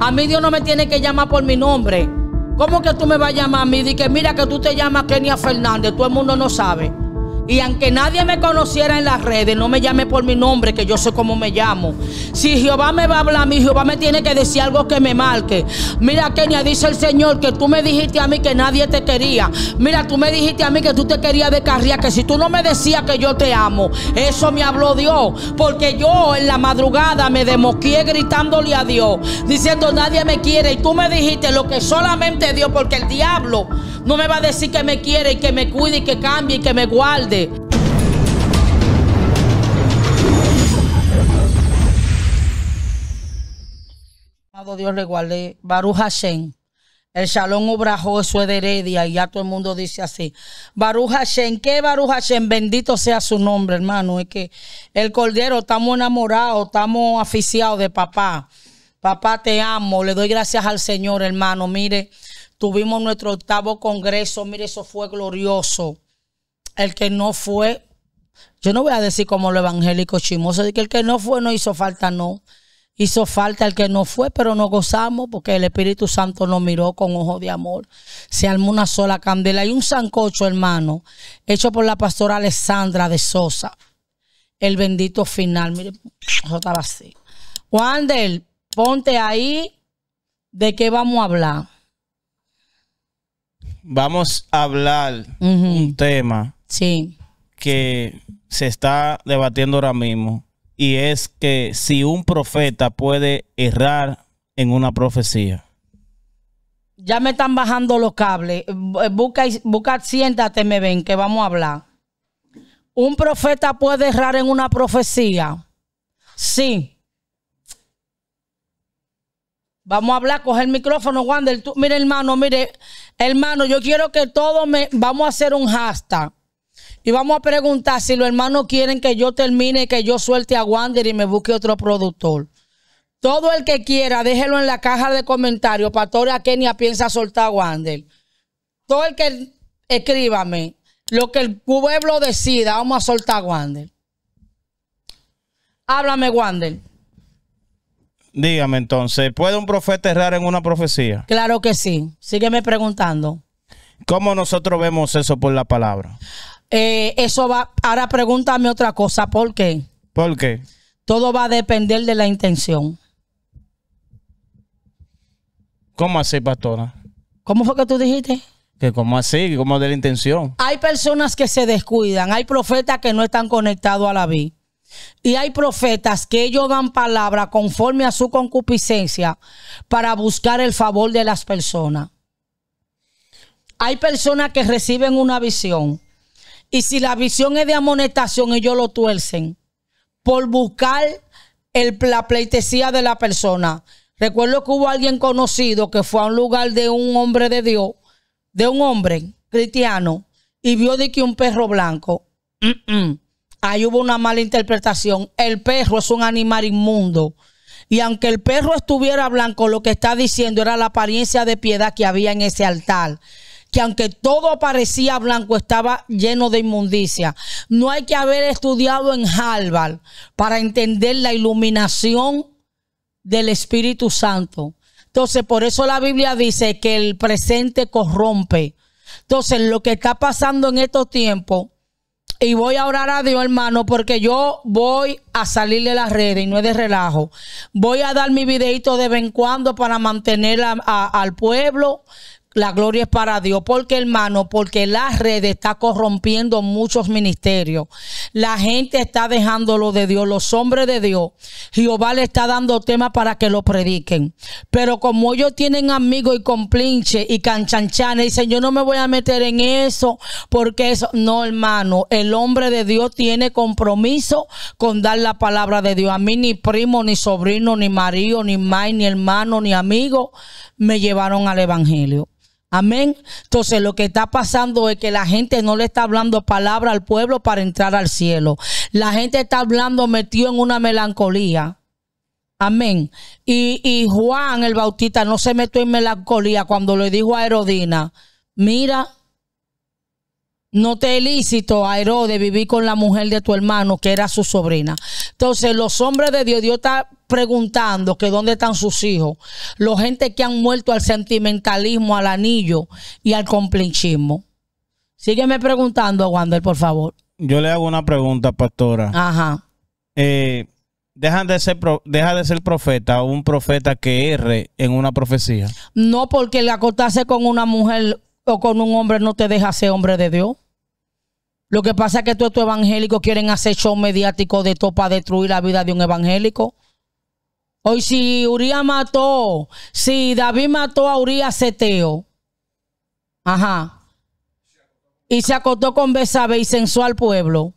A mí Dios no me tiene que llamar por mi nombre. ¿Cómo que tú me vas a llamar a mí? Dije, mira que tú te llamas Kenia Fernández, todo el mundo no sabe. Y aunque nadie me conociera en las redes, no me llame por mi nombre, que yo sé cómo me llamo. Si Jehová me va a hablar a mí, Jehová me tiene que decir algo que me marque. Mira, Kenia, dice el Señor que tú me dijiste a mí que nadie te quería. Mira, tú me dijiste a mí que tú te querías de carría que si tú no me decías que yo te amo, eso me habló Dios. Porque yo en la madrugada me demoqué gritándole a Dios, diciendo nadie me quiere. Y tú me dijiste lo que solamente Dios, porque el diablo no me va a decir que me quiere y que me cuide y que cambie y que me guarde. Dios le guarde, Baruch Hashem. El Shalom obrajo eso es de Heredia, y ya todo el mundo dice así. Baruch Hashem, ¿qué Baruch Hashem? Bendito sea su nombre, hermano. Es que el Cordero, estamos enamorados, estamos aficiados de papá. Papá, te amo, le doy gracias al Señor, hermano. Mire, tuvimos nuestro octavo congreso, mire, eso fue glorioso. El que no fue, yo no voy a decir como lo evangélico chimoso. de que el que no fue no hizo falta, no. Hizo falta el que no fue, pero no gozamos porque el Espíritu Santo nos miró con ojo de amor. Se armó una sola candela y un sancocho, hermano, hecho por la pastora Alessandra de Sosa. El bendito final. Mire, eso estaba así. Wander, ponte ahí. ¿De qué vamos a hablar? Vamos a hablar un tema sí. que se está debatiendo ahora mismo y es que si un profeta puede errar en una profecía. Ya me están bajando los cables. Eh, busca, busca, siéntate, me ven, que vamos a hablar. ¿Un profeta puede errar en una profecía? Sí. Vamos a hablar, coge el micrófono, Wander. Tú, mire, hermano, mire, hermano, yo quiero que todos me. Vamos a hacer un hashtag. Y vamos a preguntar si los hermanos quieren que yo termine, que yo suelte a Wander y me busque otro productor. Todo el que quiera, déjelo en la caja de comentarios. Pastor Kenia piensa soltar a Wander. Todo el que escríbame, lo que el pueblo decida, vamos a soltar a Wander. Háblame, Wander. Dígame entonces, ¿puede un profeta errar en una profecía? Claro que sí. Sígueme preguntando. ¿Cómo nosotros vemos eso por la palabra? Eh, eso va. Ahora pregúntame otra cosa. ¿Por qué? ¿Por qué? Todo va a depender de la intención. ¿Cómo así, pastora? ¿Cómo fue que tú dijiste? Que como así, como de la intención. Hay personas que se descuidan, hay profetas que no están conectados a la vida. Y hay profetas que ellos dan palabra conforme a su concupiscencia para buscar el favor de las personas. Hay personas que reciben una visión y si la visión es de amonestación, ellos lo tuercen por buscar el, la pleitesía de la persona. Recuerdo que hubo alguien conocido que fue a un lugar de un hombre de Dios, de un hombre cristiano, y vio de que un perro blanco. Ahí hubo una mala interpretación. El perro es un animal inmundo. Y aunque el perro estuviera blanco, lo que está diciendo era la apariencia de piedad que había en ese altar que aunque todo parecía blanco, estaba lleno de inmundicia. No hay que haber estudiado en Harvard para entender la iluminación del Espíritu Santo. Entonces, por eso la Biblia dice que el presente corrompe. Entonces, lo que está pasando en estos tiempos, y voy a orar a Dios, hermano, porque yo voy a salir de las redes y no es de relajo. Voy a dar mi videito de vez en cuando para mantener al pueblo, la gloria es para Dios. Porque, hermano, porque la red está corrompiendo muchos ministerios. La gente está dejando lo de Dios, los hombres de Dios. Jehová le está dando tema para que lo prediquen. Pero como ellos tienen amigos y complinche y canchanchanes, dicen, yo no me voy a meter en eso, porque eso, no, hermano, el hombre de Dios tiene compromiso con dar la palabra de Dios. A mí ni primo, ni sobrino, ni marido, ni mai, ni hermano, ni amigo me llevaron al Evangelio. Amén. Entonces lo que está pasando es que la gente no le está hablando palabra al pueblo para entrar al cielo. La gente está hablando metido en una melancolía. Amén. Y, y Juan el Bautista no se metió en melancolía cuando le dijo a Herodina, mira, no te es lícito a Herodes vivir con la mujer de tu hermano, que era su sobrina. Entonces, los hombres de Dios, Dios está preguntando que dónde están sus hijos, los gente que han muerto al sentimentalismo, al anillo y al complinchismo. Sígueme preguntando, a Wander, por favor. Yo le hago una pregunta, pastora. Ajá. Eh, dejan de ser deja de ser profeta un profeta que erre en una profecía. No, porque el acostarse con una mujer o con un hombre no te deja ser hombre de Dios. Lo que pasa es que todos estos evangélicos quieren hacer show mediático de todo para destruir la vida de un evangélico. Hoy si Uriah mató, si David mató a Uriah Seteo, ajá, y se acostó con Besabe y censó al pueblo,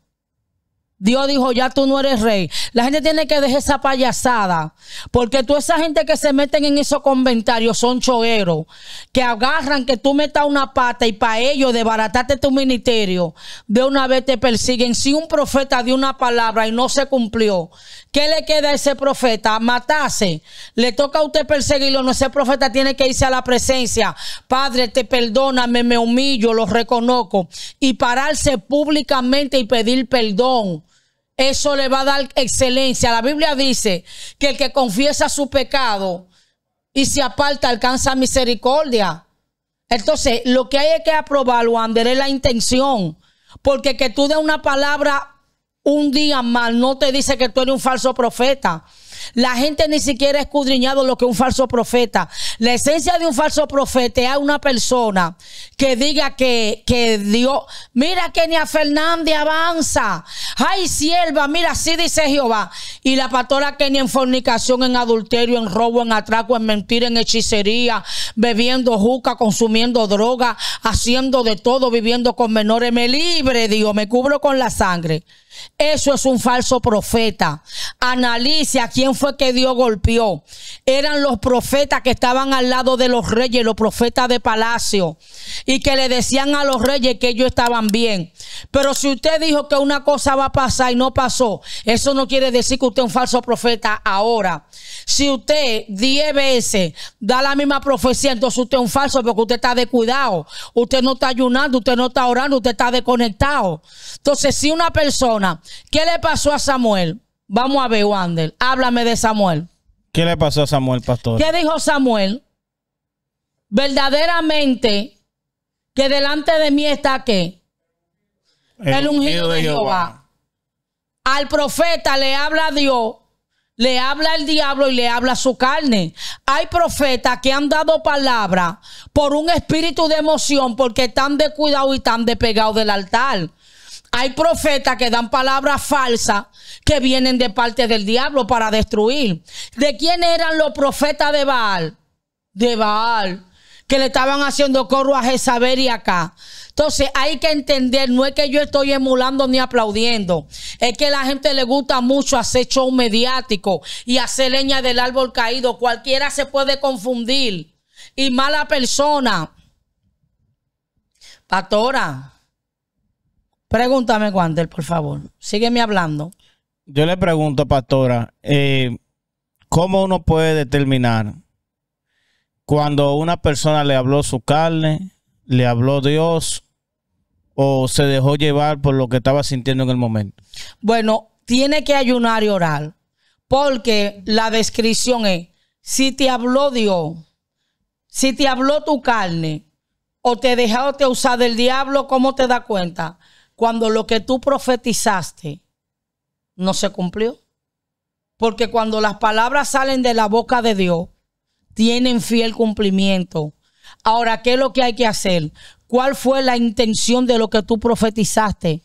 Dios dijo, ya tú no eres rey. La gente tiene que dejar esa payasada, porque toda esa gente que se meten en esos comentarios son chogueros, que agarran que tú metas una pata y para ello desbarataste tu ministerio, de una vez te persiguen. Si un profeta dio una palabra y no se cumplió, ¿qué le queda a ese profeta? Matarse. Le toca a usted perseguirlo, no ese profeta tiene que irse a la presencia. Padre, te perdóname, me humillo, lo reconozco. Y pararse públicamente y pedir perdón eso le va a dar excelencia. La Biblia dice que el que confiesa su pecado y se aparta alcanza misericordia. Entonces, lo que hay que aprobarlo, Wander, es la intención. Porque que tú de una palabra un día mal no te dice que tú eres un falso profeta. La gente ni siquiera ha escudriñado lo que un falso profeta. La esencia de un falso profeta es una persona que diga que, Dios, mira que ni a Fernández avanza. Ay, sierva, mira, así dice Jehová. Y la pastora Kenia en fornicación, en adulterio, en robo, en atraco, en mentira, en hechicería, bebiendo juca, consumiendo droga, haciendo de todo, viviendo con menores. Me libre, Dios, me cubro con la sangre. Eso es un falso profeta. Analice a quién fue que Dios golpeó. Eran los profetas que estaban al lado de los reyes, los profetas de palacio, y que le decían a los reyes que ellos estaban bien. Pero si usted dijo que una cosa va a pasar y no pasó, eso no quiere decir que usted es un falso profeta ahora. Si usted diez veces da la misma profecía, entonces usted es un falso porque usted está descuidado. Usted no está ayunando, usted no está orando, usted está desconectado. Entonces, si una persona, ¿qué le pasó a Samuel? Vamos a ver, Wander. Háblame de Samuel. ¿Qué le pasó a Samuel, pastor? ¿Qué dijo Samuel? Verdaderamente que delante de mí está qué? El, ungido de, Jehová. Al profeta le habla Dios, le habla el diablo y le habla su carne. Hay profetas que han dado palabra por un espíritu de emoción porque están descuidados y están despegados del altar. Hay profetas que dan palabras falsas que vienen de parte del diablo para destruir. ¿De quién eran los profetas de Baal? De Baal que le estaban haciendo coro a Jezabel y acá. Entonces hay que entender, no es que yo estoy emulando ni aplaudiendo, es que a la gente le gusta mucho hacer show mediático y hacer leña del árbol caído. Cualquiera se puede confundir y mala persona. Pastora, Pregúntame, Wander, por favor. Sígueme hablando. Yo le pregunto, pastora, eh, ¿cómo uno puede determinar cuando una persona le habló su carne, le habló Dios o se dejó llevar por lo que estaba sintiendo en el momento? Bueno, tiene que ayunar y orar, porque la descripción es, si te habló Dios, si te habló tu carne o te dejaste usar del diablo, ¿cómo te das cuenta? cuando lo que tú profetizaste no se cumplió. Porque cuando las palabras salen de la boca de Dios, tienen fiel cumplimiento. Ahora, ¿qué es lo que hay que hacer? ¿Cuál fue la intención de lo que tú profetizaste?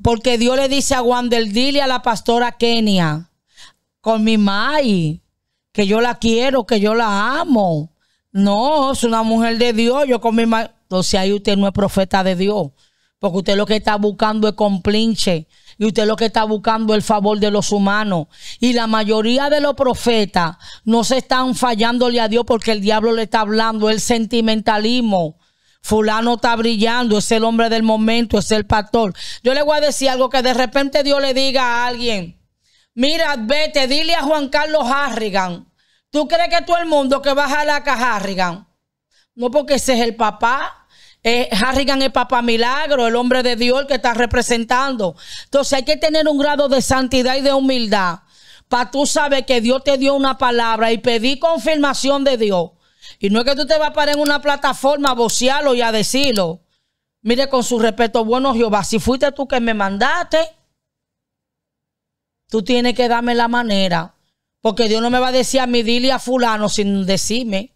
Porque Dios le dice a Wander, y dile a la pastora Kenia, con mi Mai, que yo la quiero, que yo la amo. No, es una mujer de Dios, yo con mi Mai. Entonces ahí usted no es profeta de Dios. Porque usted lo que está buscando es complinche. Y usted lo que está buscando es el favor de los humanos. Y la mayoría de los profetas no se están fallándole a Dios porque el diablo le está hablando. El sentimentalismo. Fulano está brillando, es el hombre del momento, es el pastor. Yo le voy a decir algo que de repente Dios le diga a alguien. Mira, vete, dile a Juan Carlos Harrigan. ¿Tú crees que todo el mundo que va a la caja Harrigan? No, porque ese es el papá. Eh, Harrigan es papá milagro, el hombre de Dios que está representando. Entonces hay que tener un grado de santidad y de humildad. Para tú saber que Dios te dio una palabra y pedí confirmación de Dios. Y no es que tú te vas a parar en una plataforma a vocearlo y a decirlo. Mire, con su respeto, bueno Jehová, si fuiste tú que me mandaste, tú tienes que darme la manera. Porque Dios no me va a decir a mí, dile a fulano sin decirme.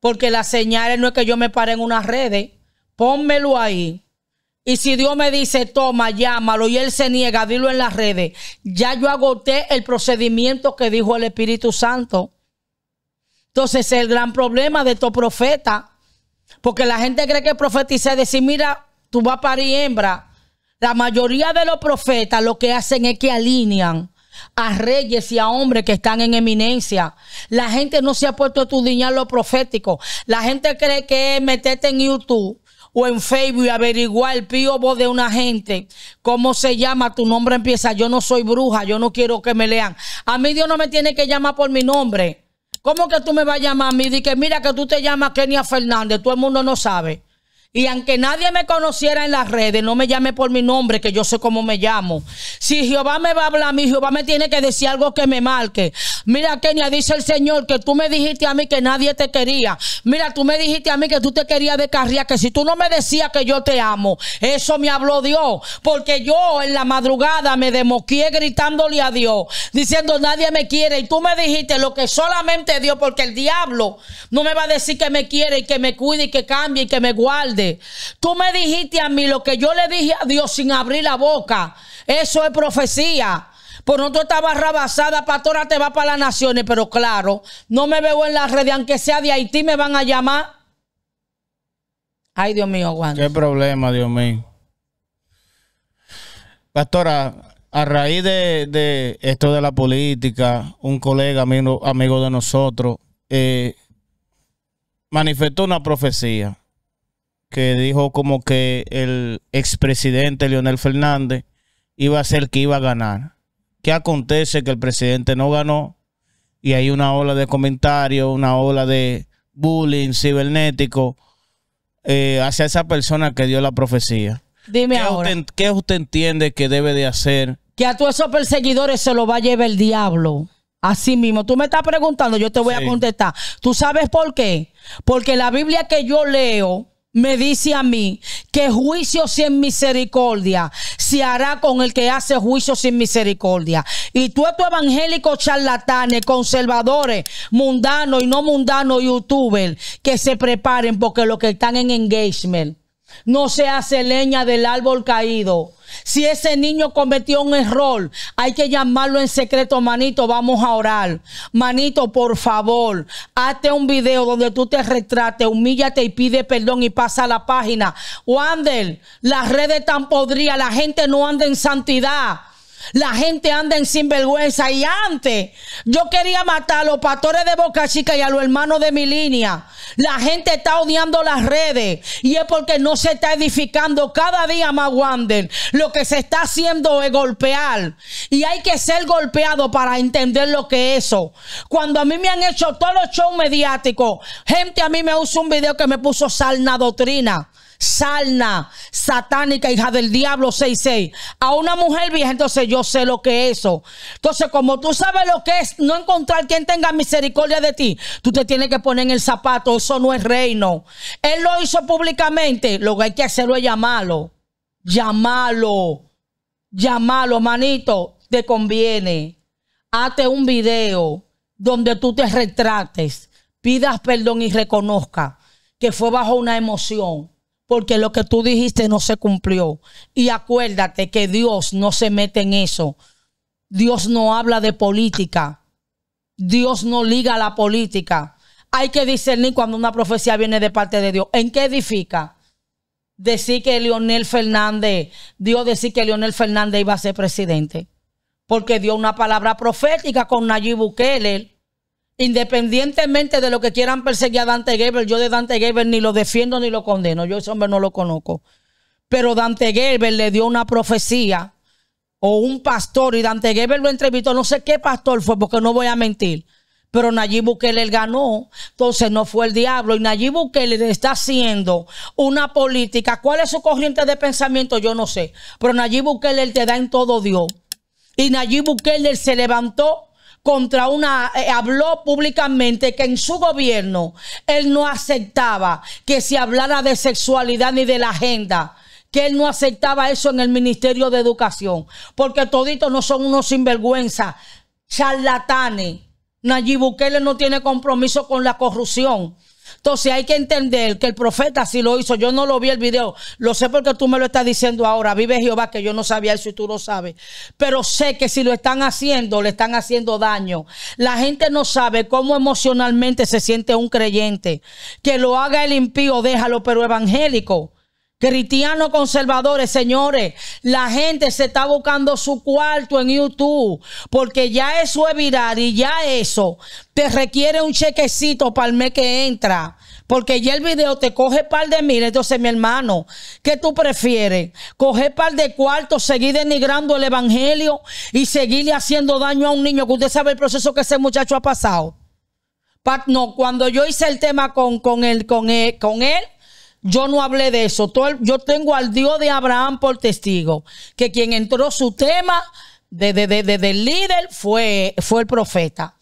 Porque las señales no es que yo me pare en unas redes. Eh. Pónmelo ahí. Y si Dios me dice, toma, llámalo, y él se niega, dilo en las redes. Ya yo agoté el procedimiento que dijo el Espíritu Santo. Entonces, el gran problema de estos profetas, porque la gente cree que profetizar decir, mira, tú vas a parir hembra. La mayoría de los profetas lo que hacen es que alinean a reyes y a hombres que están en eminencia. La gente no se ha puesto a estudiar lo profético. La gente cree que es meterte en YouTube o en Facebook y averiguar el pío voz de una gente, cómo se llama, tu nombre empieza, yo no soy bruja, yo no quiero que me lean. A mí Dios no me tiene que llamar por mi nombre. ¿Cómo que tú me vas a llamar a mí? que mira que tú te llamas Kenia Fernández, todo el mundo no sabe. Y aunque nadie me conociera en las redes, no me llame por mi nombre, que yo sé cómo me llamo. Si Jehová me va a hablar, mí Jehová me tiene que decir algo que me marque. Mira, Kenia, dice el Señor que tú me dijiste a mí que nadie te quería. Mira, tú me dijiste a mí que tú te querías de carría, que si tú no me decías que yo te amo, eso me habló Dios. Porque yo en la madrugada me demoqué gritándole a Dios, diciendo nadie me quiere. Y tú me dijiste lo que solamente Dios, porque el diablo no me va a decir que me quiere y que me cuide y que cambie y que me guarde. Tú me dijiste a mí lo que yo le dije a Dios sin abrir la boca. Eso es profecía. Por pues no estabas rabasada, pastora, te va para las naciones, pero claro, no me veo en las redes, aunque sea de Haití, me van a llamar. Ay, Dios mío, Juan. Qué problema, Dios mío. Pastora, a raíz de, esto de la política, un colega amigo, amigo de nosotros eh, manifestó una profecía que dijo como que el expresidente Leonel Fernández iba a ser que iba a ganar. ¿Qué acontece? Que el presidente no ganó y hay una ola de comentarios, una ola de bullying cibernético eh, hacia esa persona que dio la profecía. Dime ¿Qué ahora. Usted, ¿Qué usted entiende que debe de hacer? Que a todos esos perseguidores se lo va a llevar el diablo. Así mismo, tú me estás preguntando, yo te voy a contestar. ¿Tú sabes por qué? Porque la Biblia que yo leo, me dice a mí que juicio sin misericordia se hará con el que hace juicio sin misericordia. Y tú, estos evangélicos charlatanes, conservadores, mundanos y no mundanos, youtubers, que se preparen porque los que están en engagement no se hace leña del árbol caído. Si ese niño cometió un error, hay que llamarlo en secreto, manito, vamos a orar. Manito, por favor, hazte un video donde tú te retrates, humíllate y pide perdón y pasa la página. Wander, las redes tan podridas, la gente no anda en santidad. La gente anda en sinvergüenza. Y antes, yo quería matar a los pastores de Boca Chica y a los hermanos de mi línea. La gente está odiando las redes. Y es porque no se está edificando cada día más Wander. Lo que se está haciendo es golpear. Y hay que ser golpeado para entender lo que es eso. Cuando a mí me han hecho todos los shows mediáticos, gente a mí me usa un video que me puso salna doctrina. Salna satánica, hija del diablo 66, a una mujer vieja, entonces yo sé lo que es eso. Entonces, como tú sabes lo que es no encontrar quien tenga misericordia de ti, tú te tienes que poner en el zapato, eso no es reino. Él lo hizo públicamente, lo que hay que hacerlo es llamarlo. Llamarlo. Llamalo, manito, te conviene. Hazte un video donde tú te retrates, pidas perdón y reconozca que fue bajo una emoción porque lo que tú dijiste no se cumplió. Y acuérdate que Dios no se mete en eso. Dios no habla de política. Dios no liga la política. Hay que discernir cuando una profecía viene de parte de Dios. ¿En qué edifica? Decir que Leonel Fernández, Dios decir que Leonel Fernández iba a ser presidente. Porque dio una palabra profética con Nayib Bukele Independientemente de lo que quieran perseguir a Dante Gebel, yo de Dante Gebel ni lo defiendo ni lo condeno. Yo ese hombre no lo conozco. Pero Dante Gebel le dio una profecía o un pastor y Dante Gebel lo entrevistó. No sé qué pastor fue porque no voy a mentir. Pero Nayib Bukele ganó, entonces no fue el diablo. Y Nayib Bukele está haciendo una política. ¿Cuál es su corriente de pensamiento? Yo no sé. Pero Nayib Bukele te da en todo Dios. Y Nayib Bukele se levantó contra una, eh, habló públicamente que en su gobierno él no aceptaba que se hablara de sexualidad ni de la agenda que él no aceptaba eso en el Ministerio de Educación, porque toditos no son unos sinvergüenza, charlatanes. Nayib Bukele no tiene compromiso con la corrupción. Entonces hay que entender que el profeta sí lo hizo. Yo no lo vi el video. Lo sé porque tú me lo estás diciendo ahora. Vive Jehová, que yo no sabía eso y tú lo sabes. Pero sé que si lo están haciendo, le están haciendo daño. La gente no sabe cómo emocionalmente se siente un creyente. Que lo haga el impío, déjalo, pero evangélico. Cristianos conservadores, señores, la gente se está buscando su cuarto en YouTube, porque ya eso es viral y ya eso te requiere un chequecito para el mes que entra, porque ya el video te coge par de miles Entonces, mi hermano, ¿qué tú prefieres? ¿Coger par de cuartos, seguir denigrando el evangelio y seguirle haciendo daño a un niño? Que usted sabe el proceso que ese muchacho ha pasado. No, cuando yo hice el tema con, con él, con él, con él yo no hablé de eso. yo tengo al Dios de Abraham por testigo, que quien entró su tema Desde de, de, líder fue, fue el profeta.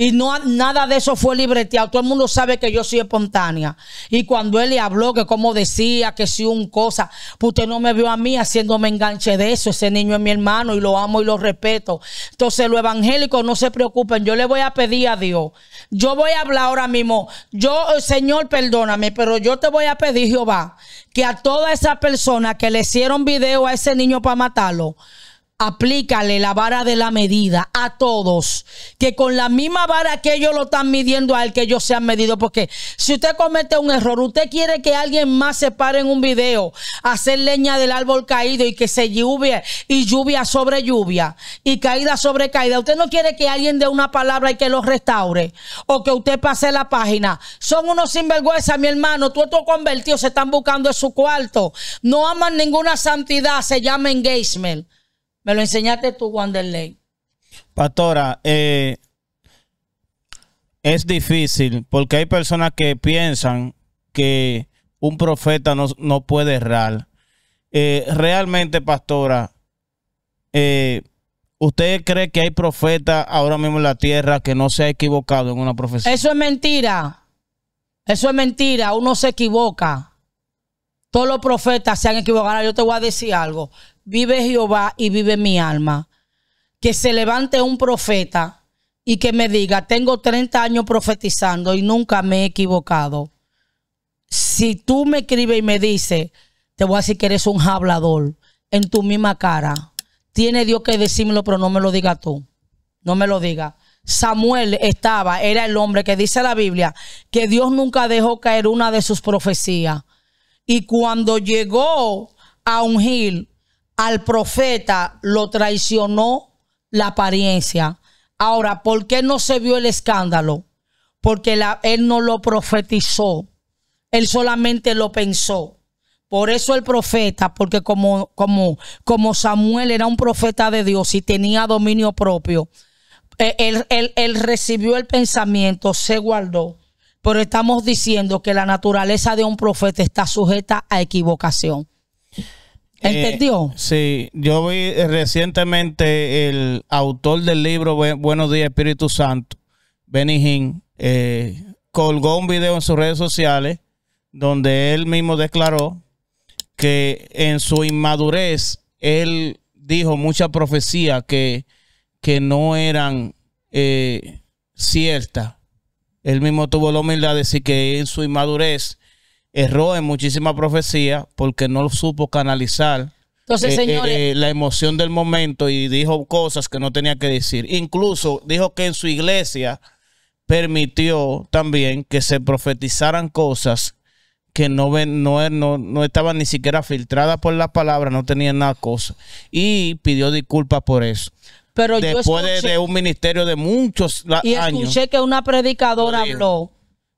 Y no, nada de eso fue libreteado. Todo el mundo sabe que yo soy espontánea. Y cuando él le habló, que como decía, que si un cosa, pues usted no me vio a mí haciéndome enganche de eso. Ese niño es mi hermano y lo amo y lo respeto. Entonces, los evangélicos, no se preocupen. Yo le voy a pedir a Dios. Yo voy a hablar ahora mismo. Yo, eh, Señor, perdóname, pero yo te voy a pedir, Jehová, que a todas esas personas que le hicieron video a ese niño para matarlo, aplícale la vara de la medida a todos, que con la misma vara que ellos lo están midiendo al que ellos se han medido, porque si usted comete un error, usted quiere que alguien más se pare en un video, hacer leña del árbol caído y que se lluvia y lluvia sobre lluvia y caída sobre caída, usted no quiere que alguien dé una palabra y que lo restaure o que usted pase la página. Son unos sinvergüenza, mi hermano, tú estos convertidos se están buscando en su cuarto, no aman ninguna santidad, se llama engagement. Me lo enseñaste tú, Wanderley. Pastora, eh, es difícil porque hay personas que piensan que un profeta no, puede errar. Eh, realmente, pastora, eh, ¿usted cree que hay profetas ahora mismo en la tierra que no se ha equivocado en una profecía? Eso es mentira. Eso es mentira. Uno se equivoca. Todos los profetas se han equivocado. Yo te voy a decir algo vive Jehová y vive mi alma. Que se levante un profeta y que me diga, tengo 30 años profetizando y nunca me he equivocado. Si tú me escribes y me dices, te voy a decir que eres un hablador en tu misma cara. Tiene Dios que decírmelo, pero no me lo diga tú. No me lo diga. Samuel estaba, era el hombre que dice la Biblia, que Dios nunca dejó caer una de sus profecías. Y cuando llegó a ungir al profeta lo traicionó la apariencia. Ahora, ¿por qué no se vio el escándalo? Porque él no lo profetizó, él solamente lo pensó. Por eso el profeta, porque como, como, como Samuel era un profeta de Dios y tenía dominio propio, eh, él, él, él recibió el pensamiento, se guardó. Pero estamos diciendo que la naturaleza de un profeta está sujeta a equivocación. Eh, ¿Entendió? sí, yo vi eh, recientemente el autor del libro Buenos días Espíritu Santo, Benny Hinn, eh, colgó un video en sus redes sociales donde él mismo declaró que en su inmadurez él dijo muchas profecías que, que no eran ciertas. Él mismo tuvo la humildad de decir que en su inmadurez erró en muchísima profecía porque no supo canalizar Entonces, eh, eh, eh, la emoción del momento y dijo cosas que no tenía que decir. Incluso dijo que en su iglesia permitió también que se profetizaran cosas que no, no, no, estaban ni siquiera filtradas por la palabra, no tenían nada cosa. Y pidió disculpas por eso. Después de, un ministerio de muchos años. Y escuché que una predicadora habló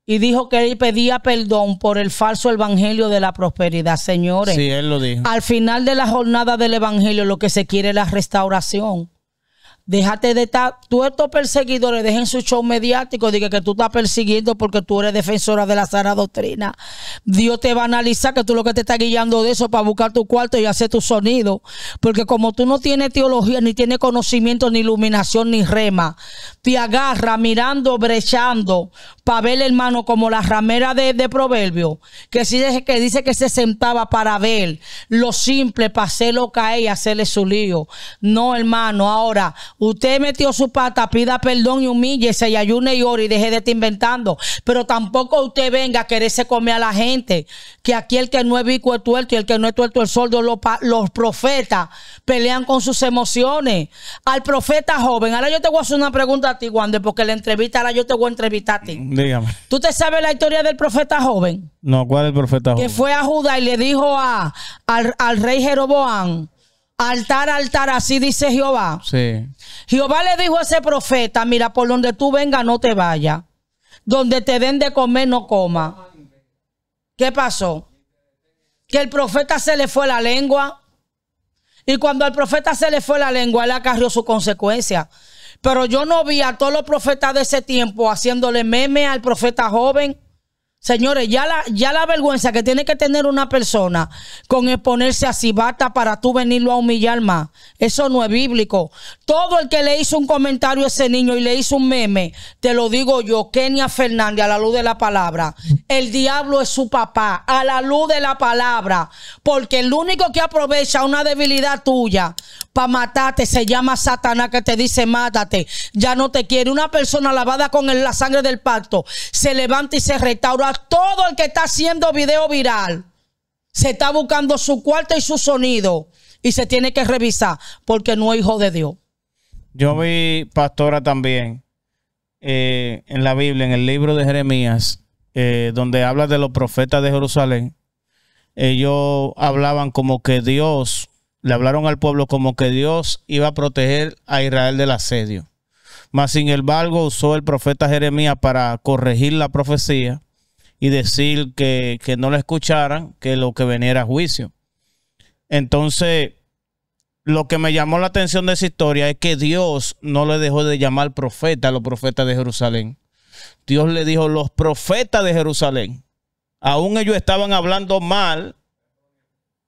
y dijo que él pedía perdón por el falso evangelio de la prosperidad, señores. Sí, él lo dijo. Al final de la jornada del evangelio lo que se quiere es la restauración. Déjate de estar, tú estos perseguidores dejen su show mediático, diga que tú estás persiguiendo porque tú eres defensora de la sana doctrina. Dios te va a analizar que tú lo que te estás guiando de eso para buscar tu cuarto y hacer tu sonido. Porque como tú no tienes teología, ni tienes conocimiento, ni iluminación, ni rema, te agarra mirando, brechando para ver, hermano, como la ramera de, Proverbio, que, sí, que dice que se sentaba para ver lo simple, para hacerlo caer y hacerle su lío. No, hermano, ahora, usted metió su pata, pida perdón y humíllese y ayune y ore y deje de estar inventando. Pero tampoco usted venga a quererse comer a la gente, que aquí el que no es vico es tuerto y el que no es tuerto es sordo. Los, los profetas pelean con sus emociones. Al profeta joven, ahora yo te voy a hacer una pregunta a ti, Wander, porque la entrevista, ahora yo te voy a entrevistar a ti. ¿Tú te sabes la historia del profeta joven? No, ¿cuál es el profeta joven? Que fue a Judá y le dijo a, al, rey Jeroboam, altar, altar, así dice Jehová. Sí. Jehová le dijo a ese profeta, mira, por donde tú vengas no te vayas. Donde te den de comer no coma. ¿Qué pasó? Que el profeta se le fue la lengua. Y cuando al profeta se le fue la lengua, él acarrió su consecuencia. Pero yo no vi a todos los profetas de ese tiempo haciéndole meme al profeta joven. Señores, ya la, ya la vergüenza que tiene que tener una persona con exponerse así, bata para tú venirlo a humillar más. Eso no es bíblico. Todo el que le hizo un comentario a ese niño y le hizo un meme, te lo digo yo, Kenia Fernández, a la luz de la palabra. El diablo es su papá, a la luz de la palabra. Porque el único que aprovecha una debilidad tuya para matarte se llama Satanás que te dice mátate. Ya no te quiere. Una persona lavada con la sangre del pacto se levanta y se restaura todo el que está haciendo video viral. Se está buscando su cuarto y su sonido. Y se tiene que revisar porque no es hijo de Dios. Yo vi, pastora, también eh, en la Biblia, en el libro de Jeremías, eh, donde habla de los profetas de Jerusalén. Ellos hablaban como que Dios, le hablaron al pueblo como que Dios iba a proteger a Israel del asedio. Mas sin embargo, usó el profeta Jeremías para corregir la profecía y decir que, no le escucharan que lo que venía era juicio. Entonces, lo que me llamó la atención de esa historia es que Dios no le dejó de llamar profeta a los profetas de Jerusalén. Dios le dijo, los profetas de Jerusalén, aún ellos estaban hablando mal,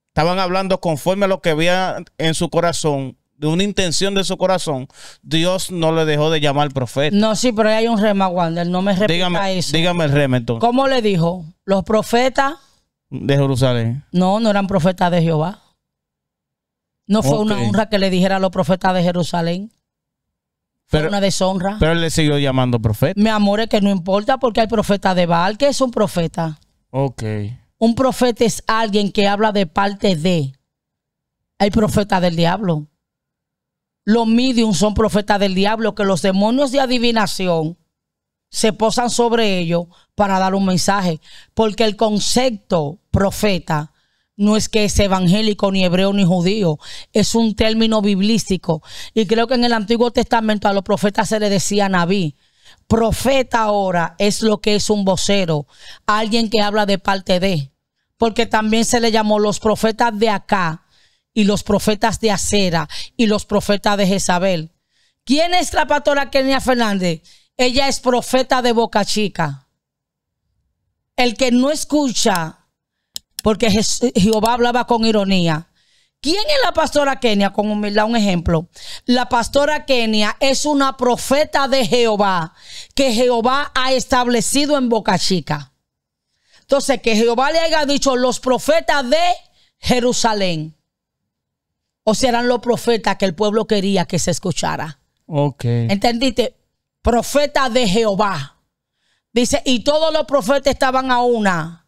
estaban hablando conforme a lo que había en su corazón, de una intención de su corazón, Dios no le dejó de llamar profeta. No, sí, pero hay un rema, Wander. No me repita dígame, eso. Dígame el rema entonces. ¿Cómo le dijo? Los profetas. De Jerusalén. No, no eran profetas de Jehová. No fue una honra que le dijera a los profetas de Jerusalén. Fue una deshonra. Pero él le siguió llamando profeta. Mi amor, es que no importa porque hay profeta de Baal. Que es un profeta? Ok. Un profeta es alguien que habla de parte de. Hay profeta del diablo. Los mediums son profetas del diablo, que los demonios de adivinación se posan sobre ellos para dar un mensaje. Porque el concepto profeta no es que es evangélico, ni hebreo, ni judío. Es un término biblístico. Y creo que en el Antiguo Testamento a los profetas se les decía Naví. Profeta ahora es lo que es un vocero, alguien que habla de parte de. Porque también se le llamó los profetas de acá, y los profetas de Acera y los profetas de Jezabel. ¿Quién es la pastora Kenia Fernández? Ella es profeta de Boca Chica. El que no escucha, porque Jehová hablaba con ironía. ¿Quién es la pastora Kenia? Con humildad, un ejemplo. La pastora Kenia es una profeta de Jehová que Jehová ha establecido en Boca Chica. Entonces, que Jehová le haya dicho los profetas de Jerusalén o serán los profetas que el pueblo quería que se escuchara. Ok. ¿Entendiste? Profeta de Jehová. Dice, y todos los profetas estaban a una.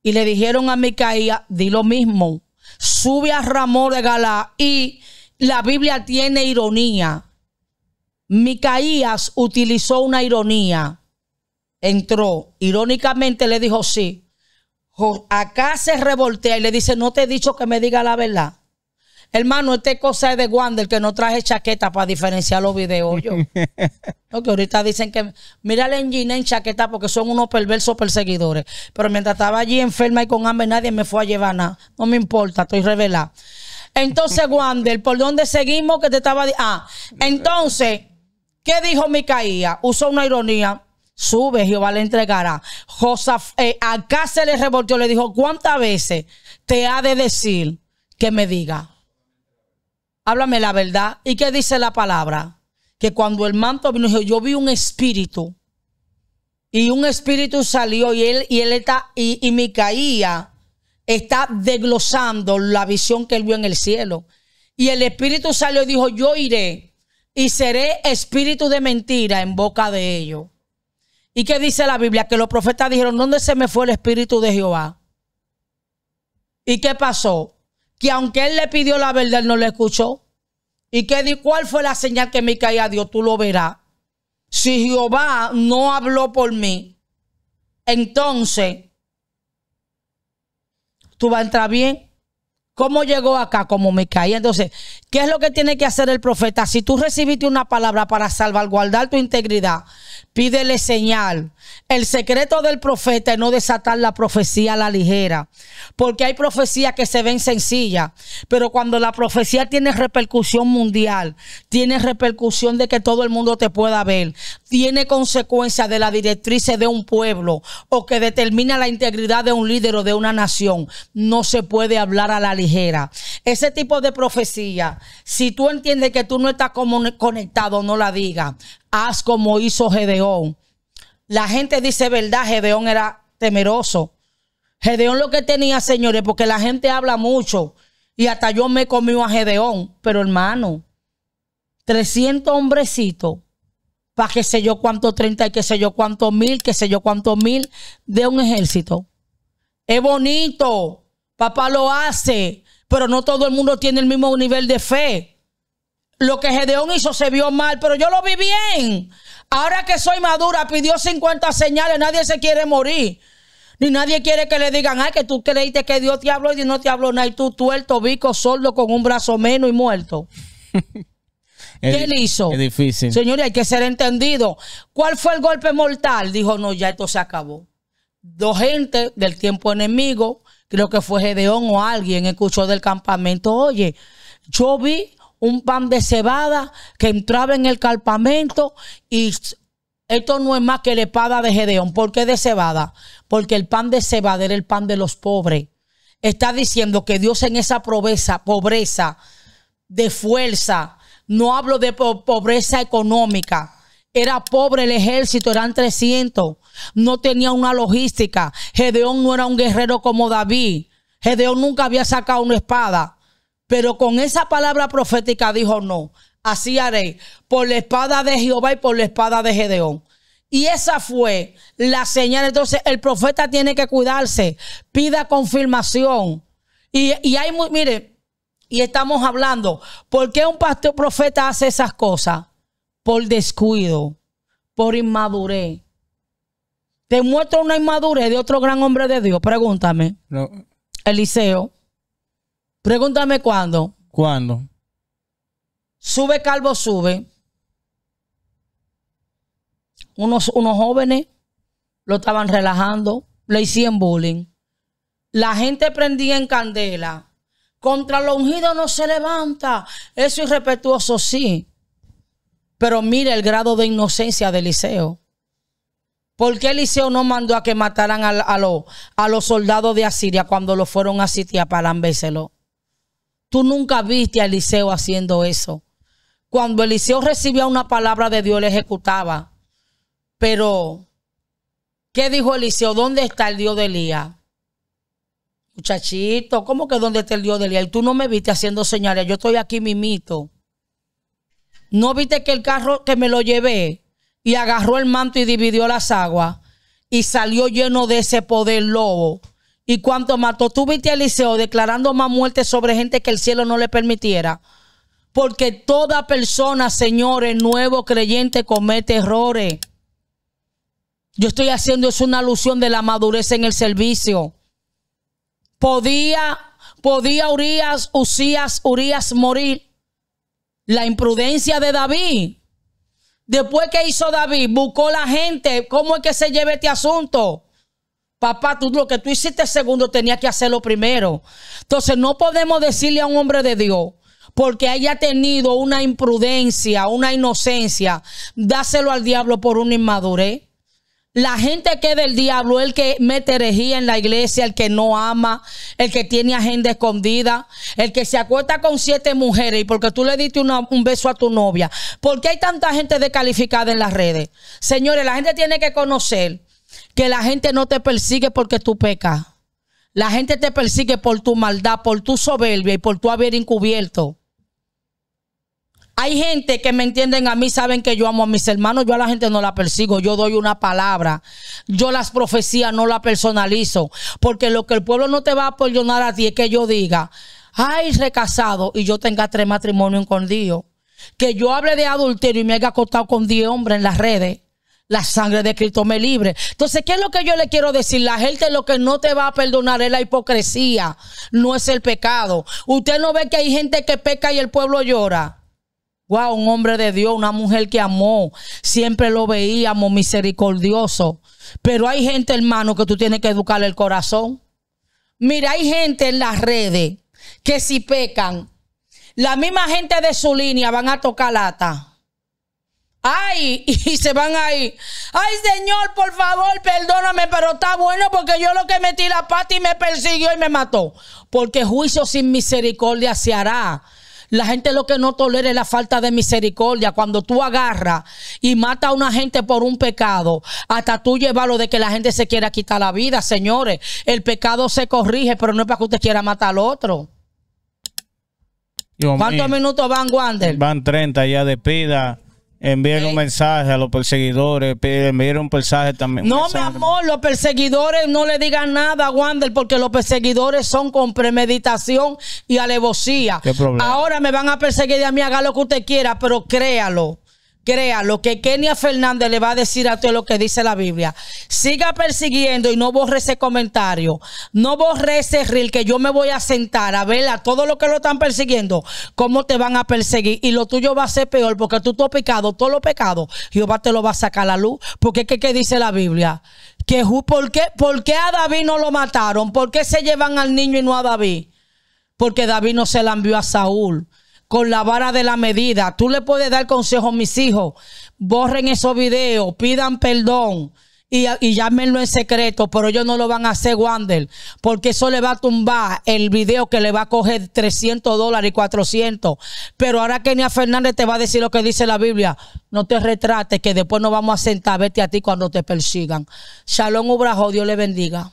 Y le dijeron a Micaías, di lo mismo, sube a Ramón de Galá. Y la Biblia tiene ironía. Micaías utilizó una ironía. Entró, irónicamente le dijo sí. Acá se revoltea y le dice, no te he dicho que me diga la verdad. Hermano, esta cosa es de Wander que no traje chaqueta para diferenciar los videos. Yo. que ahorita dicen que mira en engine en chaqueta porque son unos perversos perseguidores. Pero mientras estaba allí enferma y con hambre, nadie me fue a llevar nada. No me importa, estoy revelada. Entonces, Wander, ¿por dónde seguimos que te estaba Ah, entonces, ¿qué dijo Micaía? Usó una ironía. Sube, Jehová le entregará. Josaf, eh, acá se le revolteó, le dijo, ¿cuántas veces te ha de decir que me diga? háblame la verdad. ¿Y qué dice la palabra? Que cuando el manto vino, yo vi un espíritu. Y un espíritu salió y él, y él está, y, y Micaía está desglosando la visión que él vio en el cielo. Y el espíritu salió y dijo, yo iré y seré espíritu de mentira en boca de ellos. ¿Y qué dice la Biblia? Que los profetas dijeron, ¿dónde se me fue el espíritu de Jehová? ¿Y qué pasó? que aunque él le pidió la verdad, él no le escuchó. Y que di cuál fue la señal que me caía Dios, tú lo verás. Si Jehová no habló por mí, entonces tú vas a entrar bien. ¿Cómo llegó acá? Como me caía. Entonces, ¿Qué es lo que tiene que hacer el profeta? Si tú recibiste una palabra para salvaguardar tu integridad, pídele señal. El secreto del profeta es no desatar la profecía a la ligera, porque hay profecías que se ven sencillas, pero cuando la profecía tiene repercusión mundial, tiene repercusión de que todo el mundo te pueda ver, tiene consecuencia de la directriz de un pueblo o que determina la integridad de un líder o de una nación, no se puede hablar a la ligera. Ese tipo de profecía si tú entiendes que tú no estás conectado, no la digas. Haz como hizo Gedeón. La gente dice verdad, Gedeón era temeroso. Gedeón lo que tenía, señores, porque la gente habla mucho. Y hasta yo me comí a Gedeón. Pero hermano, 300 hombrecitos para que sé yo cuánto 30 y que sé yo cuánto mil, que sé yo cuánto mil de un ejército. Es bonito, papá lo hace, pero no todo el mundo tiene el mismo nivel de fe. Lo que Gedeón hizo se vio mal, pero yo lo vi bien. Ahora que soy madura, pidió 50 señales, nadie se quiere morir. Ni nadie quiere que le digan, ay, que tú creíste que Dios te habló y no te habló nada. Y tú tuerto, bico, sordo, con un brazo menos y muerto. ¿Qué él hizo? Es difícil. Señores, hay que ser entendido. ¿Cuál fue el golpe mortal? Dijo, no, ya esto se acabó. Dos gente del tiempo enemigo creo que fue Gedeón o alguien, escuchó del campamento, oye, yo vi un pan de cebada que entraba en el campamento y esto no es más que la espada de Gedeón. ¿Por qué de cebada? Porque el pan de cebada era el pan de los pobres. Está diciendo que Dios en esa pobreza, pobreza de fuerza, no hablo de pobreza económica, era pobre el ejército, eran 300. No tenía una logística. Gedeón no era un guerrero como David. Gedeón nunca había sacado una espada. Pero con esa palabra profética dijo, no, así haré, por la espada de Jehová y por la espada de Gedeón. Y esa fue la señal. Entonces el profeta tiene que cuidarse, pida confirmación. Y, hay, muy, mire, y estamos hablando, ¿por qué un pastor profeta hace esas cosas? por descuido, por inmadurez. Te muestro una inmadurez de otro gran hombre de Dios. Pregúntame. Eliseo. Pregúntame cuándo. ¿Cuándo? Sube Calvo, sube. Unos, unos jóvenes lo estaban relajando, le hicieron bullying. La gente prendía en candela. Contra el ungido no se levanta. Eso es irrespetuoso sí. Pero mire el grado de inocencia de Eliseo. ¿Por qué Eliseo no mandó a que mataran a, a los soldados de Asiria cuando lo fueron a sitiar para Tú nunca viste a Eliseo haciendo eso. Cuando Eliseo recibía una palabra de Dios, le ejecutaba. Pero, ¿qué dijo Eliseo? ¿Dónde está el Dios de Elías? Muchachito, ¿cómo que dónde está el Dios de Elías? Y tú no me viste haciendo señales. Yo estoy aquí mimito. ¿No viste que el carro que me lo llevé y agarró el manto y dividió las aguas y salió lleno de ese poder lobo? ¿Y cuánto mató? ¿Tú viste a Eliseo declarando más muerte sobre gente que el cielo no le permitiera? Porque toda persona, señores, nuevo creyente, comete errores. Yo estoy haciendo es una alusión de la madurez en el servicio. Podía, podía Urias, Usías, Urias morir la imprudencia de David. Después que hizo David, buscó la gente, ¿cómo es que se lleve este asunto? Papá, tú lo que tú hiciste segundo tenía que hacerlo primero. Entonces no podemos decirle a un hombre de Dios porque haya tenido una imprudencia, una inocencia, dáselo al diablo por una inmadurez. La gente que es del diablo, el que mete herejía en la iglesia, el que no ama, el que tiene agenda escondida, el que se acuesta con siete mujeres y porque tú le diste un beso a tu novia. ¿Por qué hay tanta gente descalificada en las redes? Señores, la gente tiene que conocer que la gente no te persigue porque tú pecas. La gente te persigue por tu maldad, por tu soberbia y por tu haber encubierto. Hay gente que me entienden a mí, saben que yo amo a mis hermanos, yo a la gente no la persigo, yo doy una palabra, yo las profecías no las personalizo, porque lo que el pueblo no te va a perdonar a ti es que yo diga, ay, recasado, y yo tenga tres matrimonios con Dios, que yo hable de adulterio y me haya acostado con diez hombres en las redes. La sangre de Cristo me libre. Entonces, ¿qué es lo que yo le quiero decir? La gente lo que no te va a perdonar es la hipocresía, no es el pecado. Usted no ve que hay gente que peca y el pueblo llora un hombre de Dios, una mujer que amó. Siempre lo veíamos misericordioso. Pero hay gente, hermano, que tú tienes que educar el corazón. Mira, hay gente en las redes que si pecan, la misma gente de su línea van a tocar lata. Ay, y se van ahí. Ay, Señor, por favor, perdóname, pero está bueno porque yo lo que metí la pata y me persiguió y me mató. Porque juicio sin misericordia se hará. La gente lo que no tolera es la falta de misericordia. Cuando tú agarras y mata a una gente por un pecado, hasta tú llevarlo de que la gente se quiera quitar la vida, señores. El pecado se corrige, pero no es para que usted quiera matar al otro. ¿Cuántos minutos van, Wander? Van 30 ya despida. Envíen un mensaje a los perseguidores, envíen un mensaje también. No, mi amor, los perseguidores no le digan nada a Wander porque los perseguidores son con premeditación y alevosía. ¿Qué Ahora me van a perseguir a mí, haga lo que usted quiera, pero créalo crea lo que Kenia Fernández le va a decir a todo lo que dice la Biblia. Siga persiguiendo y no borre ese comentario. No borre ese reel que yo me voy a sentar a ver a todo lo que lo están persiguiendo, cómo te van a perseguir. Y lo tuyo va a ser peor porque tú todo pecado, todo lo pecado, Jehová te lo va a sacar a la luz. Porque ¿qué, qué dice la Biblia? Que, ¿por, qué, ¿Por qué a David no lo mataron? ¿Por qué se llevan al niño y no a David? Porque David no se la envió a Saúl con la vara de la medida. Tú le puedes dar consejo a mis hijos. Borren esos videos, pidan perdón y, y llámenlo en secreto, pero ellos no lo van a hacer, Wander, porque eso le va a tumbar el video que le va a coger 300 dólares y 400. Pero ahora Kenia Fernández te va a decir lo que dice la Biblia. No te retrates, que después nos vamos a sentar, vete a ti cuando te persigan. Shalom Ubrajo, Dios le bendiga.